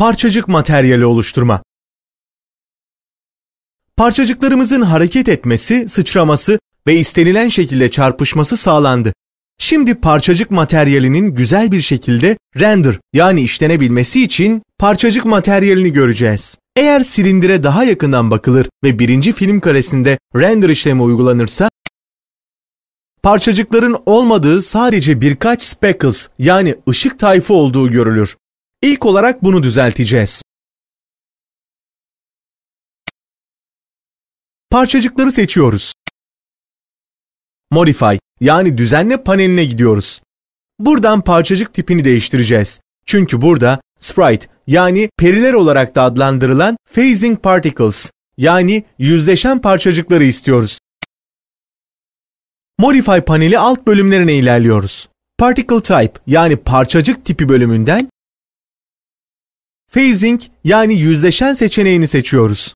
parçacık materyali oluşturma. Parçacıklarımızın hareket etmesi, sıçraması ve istenilen şekilde çarpışması sağlandı. Şimdi parçacık materyalinin güzel bir şekilde render yani işlenebilmesi için parçacık materyalini göreceğiz. Eğer silindire daha yakından bakılır ve birinci film karesinde render işlemi uygulanırsa parçacıkların olmadığı sadece birkaç speckles yani ışık tayfı olduğu görülür. İlk olarak bunu düzelteceğiz. Parçacıkları seçiyoruz. Modify yani düzenle paneline gidiyoruz. Buradan parçacık tipini değiştireceğiz. Çünkü burada sprite yani periler olarak da adlandırılan phasing particles yani yüzleşen parçacıkları istiyoruz. Modify paneli alt bölümlerine ilerliyoruz. Particle type yani parçacık tipi bölümünden phasing yani yüzleşen seçeneğini seçiyoruz.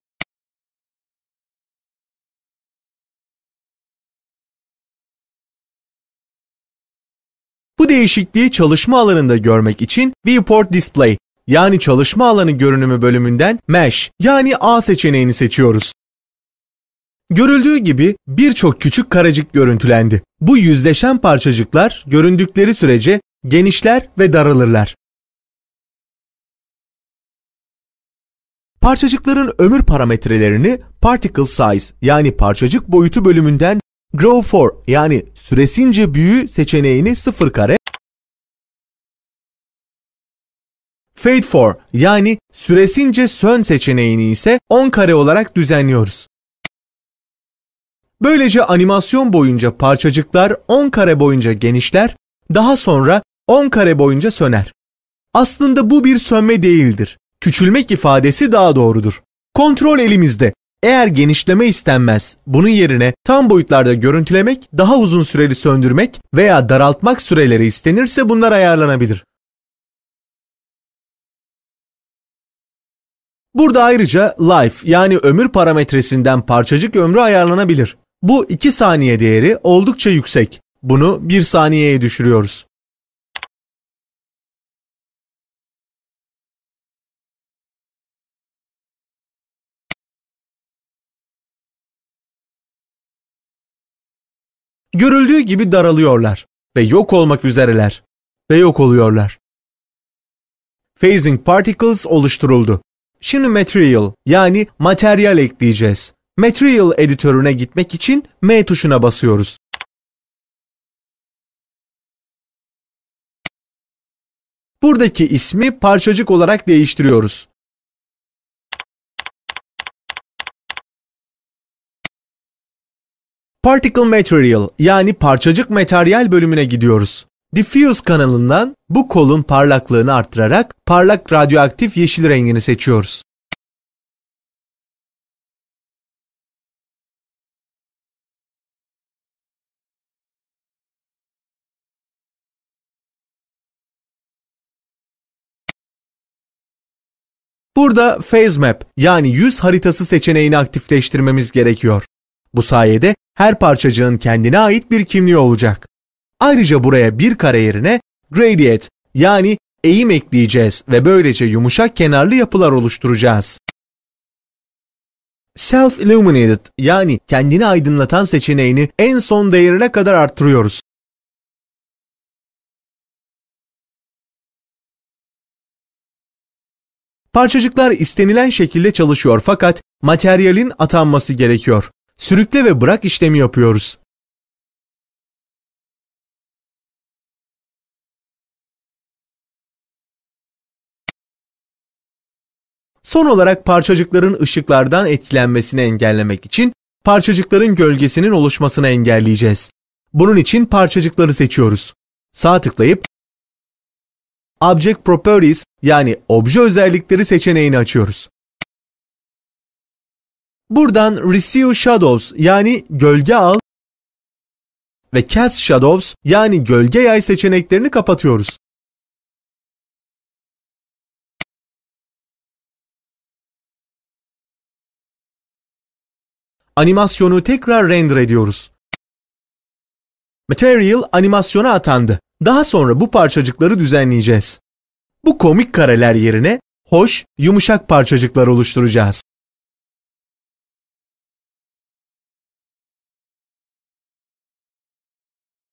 Bu değişikliği çalışma alanında görmek için Viewport Display yani çalışma alanı görünümü bölümünden Mesh yani A seçeneğini seçiyoruz. Görüldüğü gibi birçok küçük karacık görüntülendi. Bu yüzleşen parçacıklar göründükleri sürece genişler ve daralırlar. Parçacıkların ömür parametrelerini particle size yani parçacık boyutu bölümünden grow for yani süresince büyü seçeneğini 0 kare fade for yani süresince sön seçeneğini ise 10 kare olarak düzenliyoruz. Böylece animasyon boyunca parçacıklar 10 kare boyunca genişler, daha sonra 10 kare boyunca söner. Aslında bu bir sönme değildir küçülmek ifadesi daha doğrudur. Kontrol elimizde. Eğer genişleme istenmez, bunun yerine tam boyutlarda görüntülemek, daha uzun süreli söndürmek veya daraltmak süreleri istenirse bunlar ayarlanabilir. Burada ayrıca life yani ömür parametresinden parçacık ömrü ayarlanabilir. Bu 2 saniye değeri oldukça yüksek. Bunu 1 saniyeye düşürüyoruz. görüldüğü gibi daralıyorlar ve yok olmak üzereler ve yok oluyorlar. Phasing Particles oluşturuldu. Şimdi Material yani materyal ekleyeceğiz. Material editörüne gitmek için M tuşuna basıyoruz. Buradaki ismi parçacık olarak değiştiriyoruz. Particle Material yani parçacık materyal bölümüne gidiyoruz. Diffuse kanalından bu kolun parlaklığını arttırarak parlak radyoaktif yeşil rengini seçiyoruz. Burada Phase Map yani yüz haritası seçeneğini aktifleştirmemiz gerekiyor. Bu sayede her parçacığın kendine ait bir kimliği olacak. Ayrıca buraya bir kare yerine gradient yani eğim ekleyeceğiz ve böylece yumuşak kenarlı yapılar oluşturacağız. Self-illuminated yani kendini aydınlatan seçeneğini en son değerine kadar arttırıyoruz. Parçacıklar istenilen şekilde çalışıyor fakat materyalin atanması gerekiyor sürükle ve bırak işlemi yapıyoruz. Son olarak parçacıkların ışıklardan etkilenmesini engellemek için parçacıkların gölgesinin oluşmasını engelleyeceğiz. Bunun için parçacıkları seçiyoruz. Sağ tıklayıp Object Properties yani obje özellikleri seçeneğini açıyoruz. Buradan Receive Shadows yani gölge al ve Cast Shadows yani gölge yay seçeneklerini kapatıyoruz. Animasyonu tekrar render ediyoruz. Material animasyona atandı. Daha sonra bu parçacıkları düzenleyeceğiz. Bu komik kareler yerine hoş, yumuşak parçacıklar oluşturacağız.